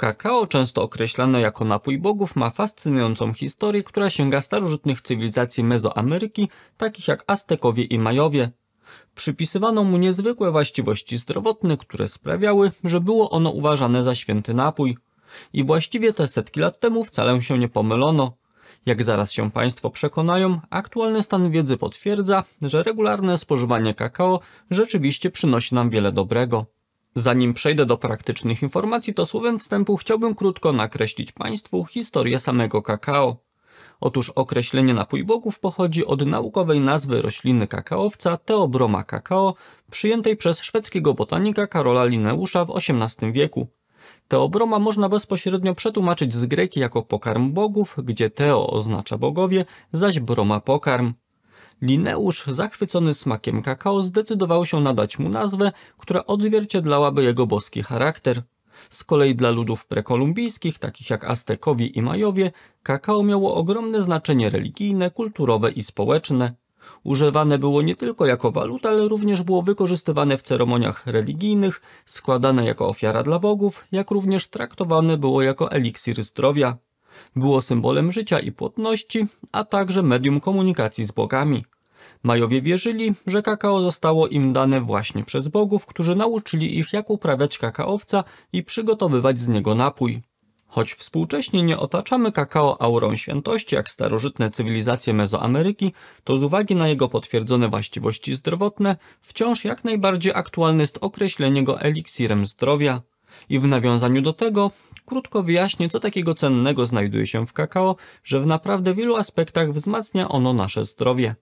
Kakao, często określane jako napój bogów, ma fascynującą historię, która sięga starożytnych cywilizacji Mezoameryki, takich jak Aztekowie i Majowie. Przypisywano mu niezwykłe właściwości zdrowotne, które sprawiały, że było ono uważane za święty napój. I właściwie te setki lat temu wcale się nie pomylono. Jak zaraz się Państwo przekonają, aktualny stan wiedzy potwierdza, że regularne spożywanie kakao rzeczywiście przynosi nam wiele dobrego. Zanim przejdę do praktycznych informacji, to słowem wstępu chciałbym krótko nakreślić Państwu historię samego kakao. Otóż określenie napój bogów pochodzi od naukowej nazwy rośliny kakaowca Teobroma kakao, przyjętej przez szwedzkiego botanika Karola Lineusza w XVIII wieku. Teobroma można bezpośrednio przetłumaczyć z greki jako pokarm bogów, gdzie teo oznacza bogowie, zaś broma pokarm. Lineusz, zachwycony smakiem kakao, zdecydował się nadać mu nazwę, która odzwierciedlałaby jego boski charakter. Z kolei dla ludów prekolumbijskich, takich jak Aztekowie i Majowie, kakao miało ogromne znaczenie religijne, kulturowe i społeczne. Używane było nie tylko jako waluta, ale również było wykorzystywane w ceremoniach religijnych, składane jako ofiara dla bogów, jak również traktowane było jako eliksir zdrowia. Było symbolem życia i płodności, a także medium komunikacji z bogami. Majowie wierzyli, że kakao zostało im dane właśnie przez bogów, którzy nauczyli ich jak uprawiać kakaowca i przygotowywać z niego napój. Choć współcześnie nie otaczamy kakao aurą świętości jak starożytne cywilizacje Mezoameryki, to z uwagi na jego potwierdzone właściwości zdrowotne, wciąż jak najbardziej aktualne jest określenie go eliksirem zdrowia. I w nawiązaniu do tego krótko wyjaśnię, co takiego cennego znajduje się w kakao, że w naprawdę wielu aspektach wzmacnia ono nasze zdrowie.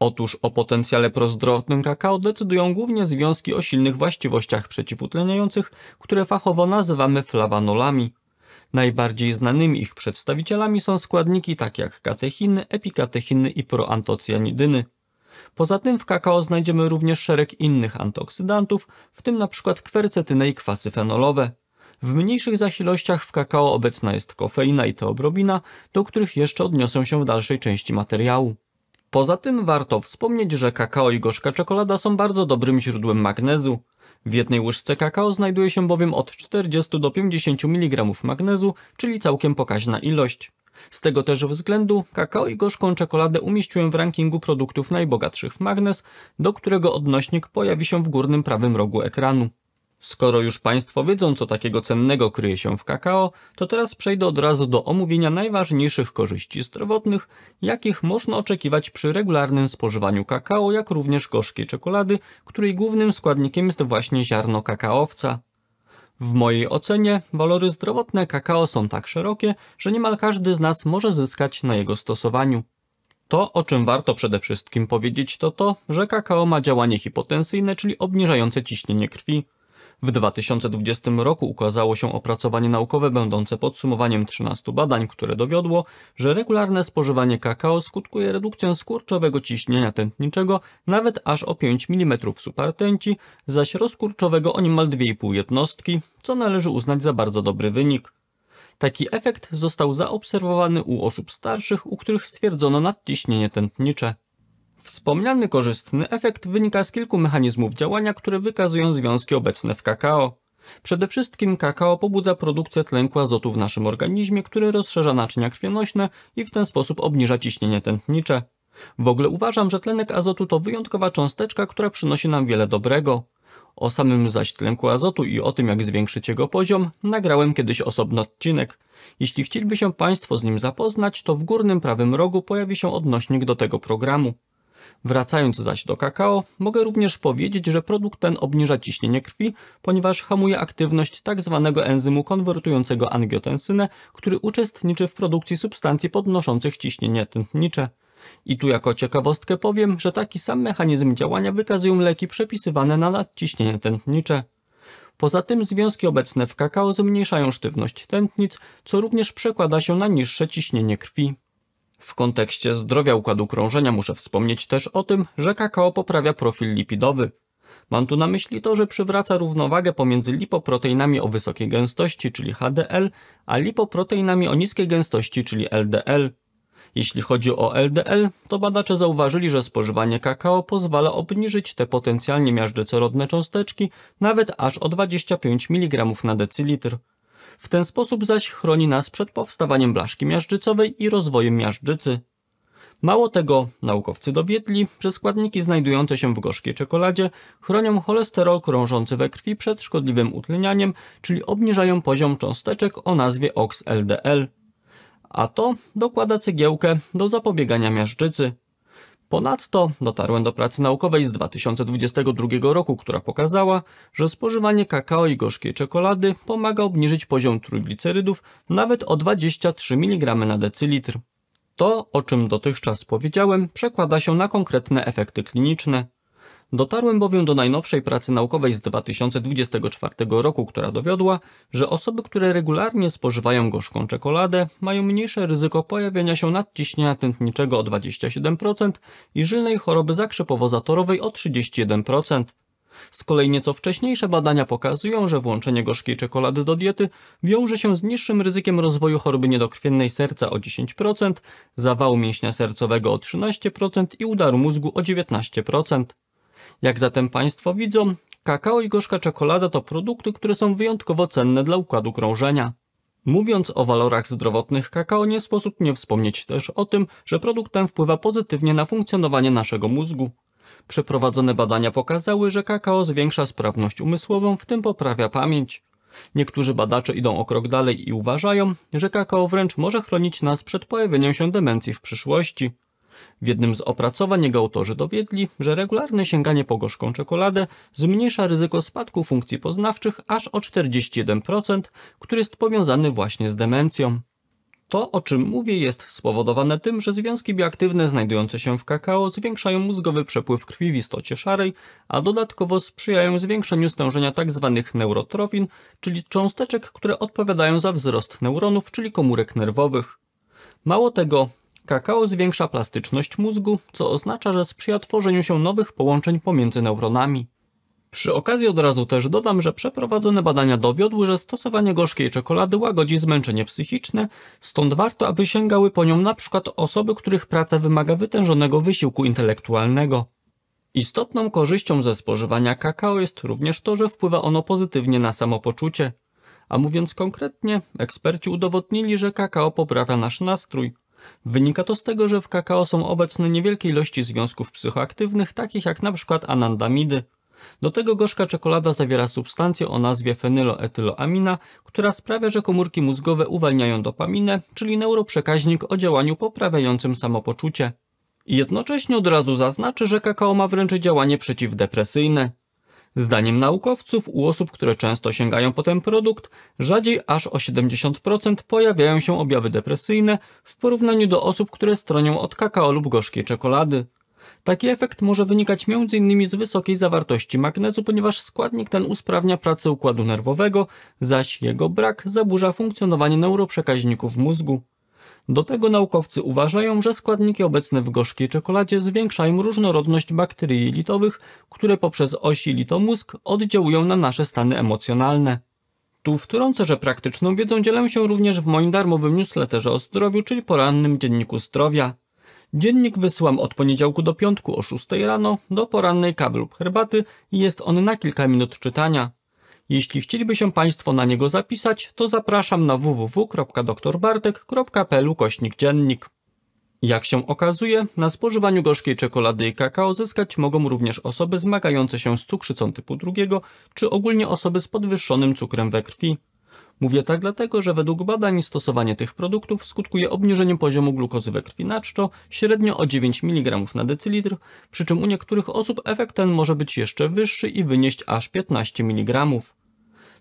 Otóż o potencjale prozdrowotnym kakao decydują głównie związki o silnych właściwościach przeciwutleniających, które fachowo nazywamy flawanolami. Najbardziej znanymi ich przedstawicielami są składniki takie jak katechiny, epikatechiny i proantocjanidyny. Poza tym w kakao znajdziemy również szereg innych antyoksydantów, w tym np. kwercetynę i kwasy fenolowe. W mniejszych zaś ilościach w kakao obecna jest kofeina i teobrobina, do których jeszcze odniosę się w dalszej części materiału. Poza tym warto wspomnieć, że kakao i gorzka czekolada są bardzo dobrym źródłem magnezu. W jednej łyżce kakao znajduje się bowiem od 40 do 50 mg magnezu, czyli całkiem pokaźna ilość. Z tego też względu kakao i gorzką czekoladę umieściłem w rankingu produktów najbogatszych w magnes, do którego odnośnik pojawi się w górnym prawym rogu ekranu. Skoro już Państwo wiedzą, co takiego cennego kryje się w kakao, to teraz przejdę od razu do omówienia najważniejszych korzyści zdrowotnych, jakich można oczekiwać przy regularnym spożywaniu kakao, jak również gorzkiej czekolady, której głównym składnikiem jest właśnie ziarno kakaowca. W mojej ocenie walory zdrowotne kakao są tak szerokie, że niemal każdy z nas może zyskać na jego stosowaniu. To, o czym warto przede wszystkim powiedzieć, to to, że kakao ma działanie hipotensyjne, czyli obniżające ciśnienie krwi. W 2020 roku ukazało się opracowanie naukowe będące podsumowaniem 13 badań, które dowiodło, że regularne spożywanie kakao skutkuje redukcją skurczowego ciśnienia tętniczego nawet aż o 5 mm supertęci, zaś rozkurczowego o niemal 2,5 jednostki, co należy uznać za bardzo dobry wynik. Taki efekt został zaobserwowany u osób starszych, u których stwierdzono nadciśnienie tętnicze. Wspomniany korzystny efekt wynika z kilku mechanizmów działania, które wykazują związki obecne w kakao. Przede wszystkim kakao pobudza produkcję tlenku azotu w naszym organizmie, który rozszerza naczynia krwionośne i w ten sposób obniża ciśnienie tętnicze. W ogóle uważam, że tlenek azotu to wyjątkowa cząsteczka, która przynosi nam wiele dobrego. O samym zaś tlenku azotu i o tym, jak zwiększyć jego poziom, nagrałem kiedyś osobny odcinek. Jeśli chcieliby się Państwo z nim zapoznać, to w górnym prawym rogu pojawi się odnośnik do tego programu. Wracając zaś do kakao, mogę również powiedzieć, że produkt ten obniża ciśnienie krwi, ponieważ hamuje aktywność tzw. Tak enzymu konwertującego angiotensynę, który uczestniczy w produkcji substancji podnoszących ciśnienie tętnicze. I tu jako ciekawostkę powiem, że taki sam mechanizm działania wykazują leki przepisywane na nadciśnienie tętnicze. Poza tym związki obecne w kakao zmniejszają sztywność tętnic, co również przekłada się na niższe ciśnienie krwi. W kontekście zdrowia układu krążenia muszę wspomnieć też o tym, że kakao poprawia profil lipidowy. Mam tu na myśli to, że przywraca równowagę pomiędzy lipoproteinami o wysokiej gęstości, czyli HDL, a lipoproteinami o niskiej gęstości, czyli LDL. Jeśli chodzi o LDL, to badacze zauważyli, że spożywanie kakao pozwala obniżyć te potencjalnie miażdżycorodne cząsteczki nawet aż o 25 mg na decylitr. W ten sposób zaś chroni nas przed powstawaniem blaszki miażdżycowej i rozwojem miażdżycy. Mało tego, naukowcy dowiedli, że składniki znajdujące się w gorzkiej czekoladzie chronią cholesterol krążący we krwi przed szkodliwym utlenianiem, czyli obniżają poziom cząsteczek o nazwie OX-LDL. A to dokłada cegiełkę do zapobiegania miażdżycy. Ponadto dotarłem do pracy naukowej z 2022 roku, która pokazała, że spożywanie kakao i gorzkiej czekolady pomaga obniżyć poziom trójglicerydów nawet o 23 mg na decylitr. To, o czym dotychczas powiedziałem, przekłada się na konkretne efekty kliniczne. Dotarłem bowiem do najnowszej pracy naukowej z 2024 roku, która dowiodła, że osoby, które regularnie spożywają gorzką czekoladę, mają mniejsze ryzyko pojawienia się nadciśnienia tętniczego o 27% i żylnej choroby zakrzepowo-zatorowej o 31%. Z kolei nieco wcześniejsze badania pokazują, że włączenie gorzkiej czekolady do diety wiąże się z niższym ryzykiem rozwoju choroby niedokrwiennej serca o 10%, zawału mięśnia sercowego o 13% i udaru mózgu o 19%. Jak zatem Państwo widzą, kakao i gorzka czekolada to produkty, które są wyjątkowo cenne dla układu krążenia. Mówiąc o walorach zdrowotnych kakao, nie sposób nie wspomnieć też o tym, że produkt ten wpływa pozytywnie na funkcjonowanie naszego mózgu. Przeprowadzone badania pokazały, że kakao zwiększa sprawność umysłową, w tym poprawia pamięć. Niektórzy badacze idą o krok dalej i uważają, że kakao wręcz może chronić nas przed pojawieniem się demencji w przyszłości. W jednym z opracowań jego autorzy dowiedli, że regularne sięganie po gorzką czekoladę zmniejsza ryzyko spadku funkcji poznawczych aż o 41%, który jest powiązany właśnie z demencją. To, o czym mówię, jest spowodowane tym, że związki bioaktywne znajdujące się w kakao zwiększają mózgowy przepływ krwi w istocie szarej, a dodatkowo sprzyjają zwiększeniu stężenia tzw. Tak neurotrofin, czyli cząsteczek, które odpowiadają za wzrost neuronów, czyli komórek nerwowych. Mało tego, Kakao zwiększa plastyczność mózgu, co oznacza, że sprzyja tworzeniu się nowych połączeń pomiędzy neuronami. Przy okazji od razu też dodam, że przeprowadzone badania dowiodły, że stosowanie gorzkiej czekolady łagodzi zmęczenie psychiczne, stąd warto, aby sięgały po nią na przykład osoby, których praca wymaga wytężonego wysiłku intelektualnego. Istotną korzyścią ze spożywania kakao jest również to, że wpływa ono pozytywnie na samopoczucie. A mówiąc konkretnie, eksperci udowodnili, że kakao poprawia nasz nastrój, Wynika to z tego, że w kakao są obecne niewielkie ilości związków psychoaktywnych, takich jak np. anandamidy. Do tego gorzka czekolada zawiera substancję o nazwie fenyloetyloamina, która sprawia, że komórki mózgowe uwalniają dopaminę, czyli neuroprzekaźnik o działaniu poprawiającym samopoczucie. I jednocześnie od razu zaznaczy, że kakao ma wręcz działanie przeciwdepresyjne. Zdaniem naukowców u osób, które często sięgają po ten produkt, rzadziej aż o 70% pojawiają się objawy depresyjne w porównaniu do osób, które stronią od kakao lub gorzkiej czekolady. Taki efekt może wynikać m.in. z wysokiej zawartości magnezu, ponieważ składnik ten usprawnia pracę układu nerwowego, zaś jego brak zaburza funkcjonowanie neuroprzekaźników w mózgu. Do tego naukowcy uważają, że składniki obecne w gorzkiej czekoladzie zwiększają różnorodność bakterii jelitowych, które poprzez osi litomózg oddziałują na nasze stany emocjonalne. Tu wtrącę, że praktyczną wiedzą dzielę się również w moim darmowym newsletterze o zdrowiu, czyli porannym dzienniku zdrowia. Dziennik wysyłam od poniedziałku do piątku o 6 rano do porannej kawy lub herbaty i jest on na kilka minut czytania. Jeśli chcieliby się Państwo na niego zapisać, to zapraszam na www.doktorbartek.pl kośnik dziennik. Jak się okazuje, na spożywaniu gorzkiej czekolady i kakao zyskać mogą również osoby zmagające się z cukrzycą typu drugiego, czy ogólnie osoby z podwyższonym cukrem we krwi. Mówię tak dlatego, że według badań stosowanie tych produktów skutkuje obniżeniem poziomu glukozy we krwi na czczo średnio o 9 mg na decylitr, przy czym u niektórych osób efekt ten może być jeszcze wyższy i wynieść aż 15 mg.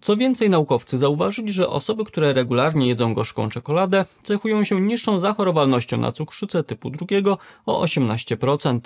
Co więcej, naukowcy zauważyli, że osoby, które regularnie jedzą gorzką czekoladę, cechują się niższą zachorowalnością na cukrzycę typu drugiego o 18%.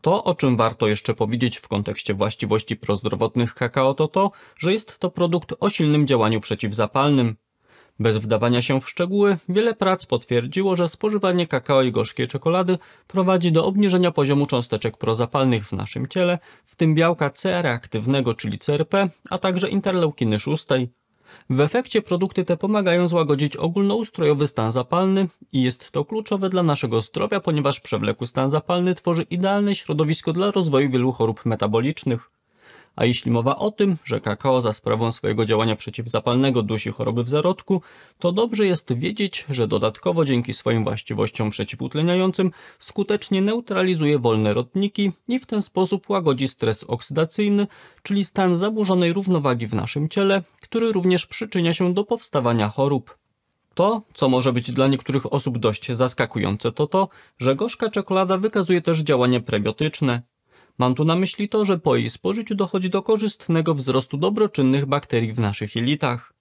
To, o czym warto jeszcze powiedzieć w kontekście właściwości prozdrowotnych kakao, to to, że jest to produkt o silnym działaniu przeciwzapalnym. Bez wdawania się w szczegóły, wiele prac potwierdziło, że spożywanie kakao i gorzkiej czekolady prowadzi do obniżenia poziomu cząsteczek prozapalnych w naszym ciele, w tym białka C-reaktywnego, czyli CRP, a także interleukiny 6. W efekcie produkty te pomagają złagodzić ogólnoustrojowy stan zapalny i jest to kluczowe dla naszego zdrowia, ponieważ przewlekły stan zapalny tworzy idealne środowisko dla rozwoju wielu chorób metabolicznych a jeśli mowa o tym, że kakao za sprawą swojego działania przeciwzapalnego dusi choroby w zarodku, to dobrze jest wiedzieć, że dodatkowo dzięki swoim właściwościom przeciwutleniającym skutecznie neutralizuje wolne rodniki i w ten sposób łagodzi stres oksydacyjny, czyli stan zaburzonej równowagi w naszym ciele, który również przyczynia się do powstawania chorób. To, co może być dla niektórych osób dość zaskakujące, to to, że gorzka czekolada wykazuje też działanie prebiotyczne, Mam tu na myśli to, że po jej spożyciu dochodzi do korzystnego wzrostu dobroczynnych bakterii w naszych jelitach.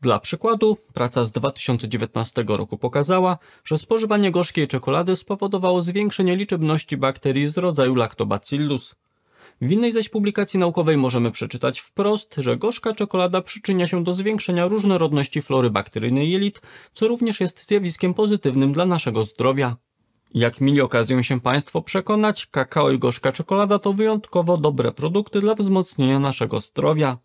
Dla przykładu, praca z 2019 roku pokazała, że spożywanie gorzkiej czekolady spowodowało zwiększenie liczebności bakterii z rodzaju Lactobacillus. W innej zaś publikacji naukowej możemy przeczytać wprost, że gorzka czekolada przyczynia się do zwiększenia różnorodności flory bakteryjnej jelit, co również jest zjawiskiem pozytywnym dla naszego zdrowia. Jak mieli okazję się Państwo przekonać, kakao i gorzka czekolada to wyjątkowo dobre produkty dla wzmocnienia naszego zdrowia.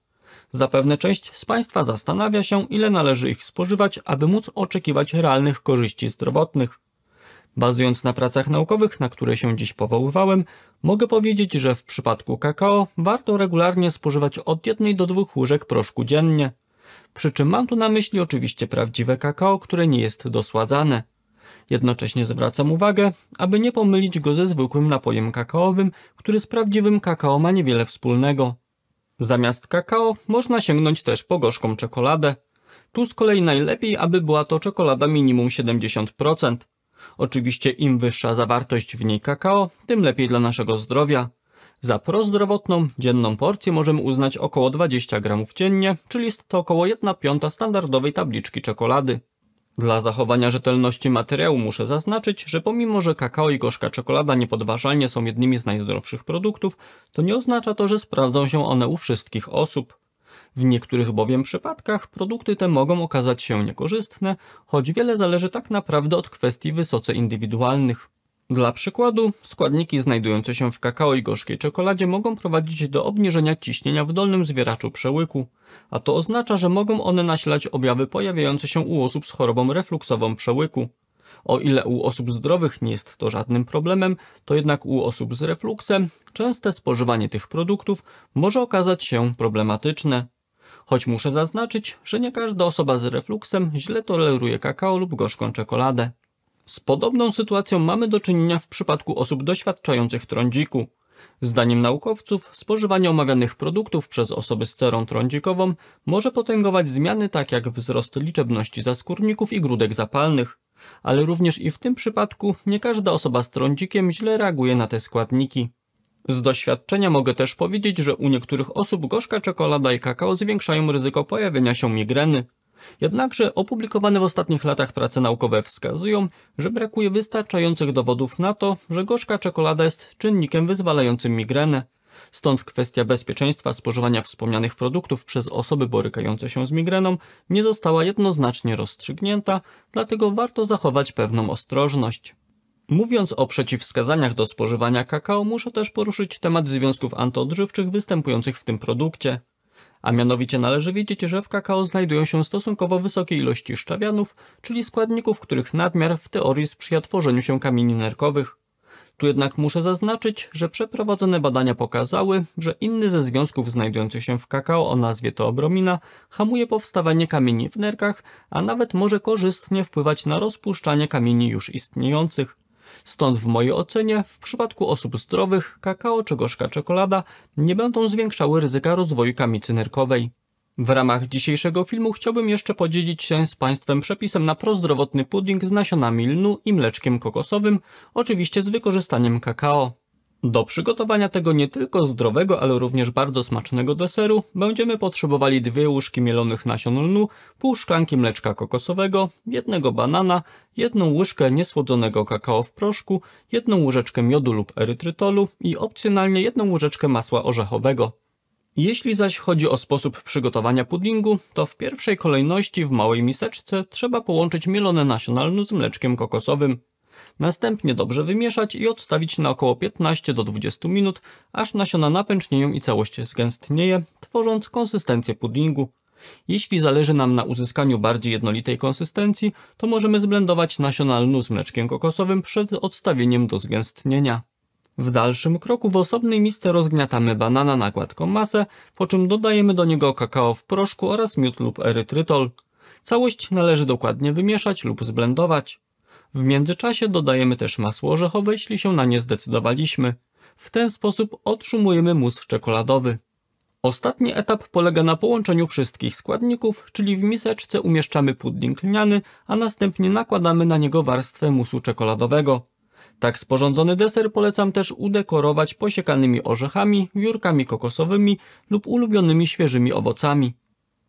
Zapewne część z Państwa zastanawia się, ile należy ich spożywać, aby móc oczekiwać realnych korzyści zdrowotnych. Bazując na pracach naukowych, na które się dziś powoływałem, mogę powiedzieć, że w przypadku kakao warto regularnie spożywać od jednej do dwóch łyżek proszku dziennie. Przy czym mam tu na myśli oczywiście prawdziwe kakao, które nie jest dosładzane. Jednocześnie zwracam uwagę, aby nie pomylić go ze zwykłym napojem kakaowym, który z prawdziwym kakao ma niewiele wspólnego. Zamiast kakao można sięgnąć też po gorzką czekoladę. Tu z kolei najlepiej, aby była to czekolada minimum 70%. Oczywiście im wyższa zawartość w niej kakao, tym lepiej dla naszego zdrowia. Za prozdrowotną dzienną porcję możemy uznać około 20 gramów dziennie, czyli jest to około 1 piąta standardowej tabliczki czekolady. Dla zachowania rzetelności materiału muszę zaznaczyć, że pomimo, że kakao i gorzka czekolada niepodważalnie są jednymi z najzdrowszych produktów, to nie oznacza to, że sprawdzą się one u wszystkich osób. W niektórych bowiem przypadkach produkty te mogą okazać się niekorzystne, choć wiele zależy tak naprawdę od kwestii wysoce indywidualnych. Dla przykładu, składniki znajdujące się w kakao i gorzkiej czekoladzie mogą prowadzić do obniżenia ciśnienia w dolnym zwieraczu przełyku, a to oznacza, że mogą one nasilać objawy pojawiające się u osób z chorobą refluksową przełyku. O ile u osób zdrowych nie jest to żadnym problemem, to jednak u osób z refluksem częste spożywanie tych produktów może okazać się problematyczne. Choć muszę zaznaczyć, że nie każda osoba z refluksem źle toleruje kakao lub gorzką czekoladę. Z podobną sytuacją mamy do czynienia w przypadku osób doświadczających trądziku. Zdaniem naukowców spożywanie omawianych produktów przez osoby z cerą trądzikową może potęgować zmiany tak jak wzrost liczebności zaskórników i grudek zapalnych. Ale również i w tym przypadku nie każda osoba z trądzikiem źle reaguje na te składniki. Z doświadczenia mogę też powiedzieć, że u niektórych osób gorzka czekolada i kakao zwiększają ryzyko pojawienia się migreny. Jednakże opublikowane w ostatnich latach prace naukowe wskazują, że brakuje wystarczających dowodów na to, że gorzka czekolada jest czynnikiem wyzwalającym migrenę. Stąd kwestia bezpieczeństwa spożywania wspomnianych produktów przez osoby borykające się z migreną nie została jednoznacznie rozstrzygnięta, dlatego warto zachować pewną ostrożność. Mówiąc o przeciwwskazaniach do spożywania kakao, muszę też poruszyć temat związków antyodżywczych występujących w tym produkcie. A mianowicie należy wiedzieć, że w kakao znajdują się stosunkowo wysokie ilości szczawianów, czyli składników, których nadmiar w teorii sprzyja tworzeniu się kamieni nerkowych. Tu jednak muszę zaznaczyć, że przeprowadzone badania pokazały, że inny ze związków znajdujących się w kakao o nazwie teobromina hamuje powstawanie kamieni w nerkach, a nawet może korzystnie wpływać na rozpuszczanie kamieni już istniejących. Stąd w mojej ocenie w przypadku osób zdrowych kakao czy gorzka czekolada nie będą zwiększały ryzyka rozwoju kamicy nerkowej. W ramach dzisiejszego filmu chciałbym jeszcze podzielić się z Państwem przepisem na prozdrowotny pudding z nasionami lnu i mleczkiem kokosowym, oczywiście z wykorzystaniem kakao. Do przygotowania tego nie tylko zdrowego, ale również bardzo smacznego deseru będziemy potrzebowali dwie łyżki mielonych nasion lnu, pół szklanki mleczka kokosowego, jednego banana, jedną łyżkę niesłodzonego kakao w proszku, jedną łyżeczkę miodu lub erytrytolu i opcjonalnie jedną łyżeczkę masła orzechowego. Jeśli zaś chodzi o sposób przygotowania puddingu, to w pierwszej kolejności w małej miseczce trzeba połączyć mielone nasiona lnu z mleczkiem kokosowym. Następnie dobrze wymieszać i odstawić na około 15 do 20 minut, aż nasiona napęcznieją i całość zgęstnieje, tworząc konsystencję puddingu. Jeśli zależy nam na uzyskaniu bardziej jednolitej konsystencji, to możemy zblendować nasiona lnu z mleczkiem kokosowym przed odstawieniem do zgęstnienia. W dalszym kroku w osobnej misce rozgniatamy banana na gładką masę, po czym dodajemy do niego kakao w proszku oraz miód lub erytrytol. Całość należy dokładnie wymieszać lub zblendować. W międzyczasie dodajemy też masło orzechowe, jeśli się na nie zdecydowaliśmy. W ten sposób otrzymujemy mus czekoladowy. Ostatni etap polega na połączeniu wszystkich składników, czyli w miseczce umieszczamy pudding lniany, a następnie nakładamy na niego warstwę musu czekoladowego. Tak sporządzony deser polecam też udekorować posiekanymi orzechami, wiórkami kokosowymi lub ulubionymi świeżymi owocami.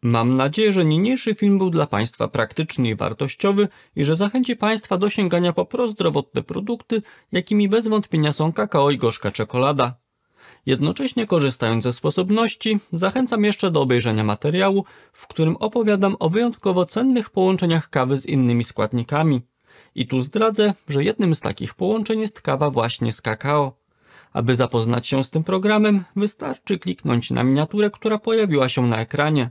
Mam nadzieję, że niniejszy film był dla Państwa praktyczny i wartościowy i że zachęci Państwa do sięgania po prozdrowotne produkty, jakimi bez wątpienia są kakao i gorzka czekolada. Jednocześnie korzystając ze sposobności, zachęcam jeszcze do obejrzenia materiału, w którym opowiadam o wyjątkowo cennych połączeniach kawy z innymi składnikami. I tu zdradzę, że jednym z takich połączeń jest kawa właśnie z kakao. Aby zapoznać się z tym programem, wystarczy kliknąć na miniaturę, która pojawiła się na ekranie.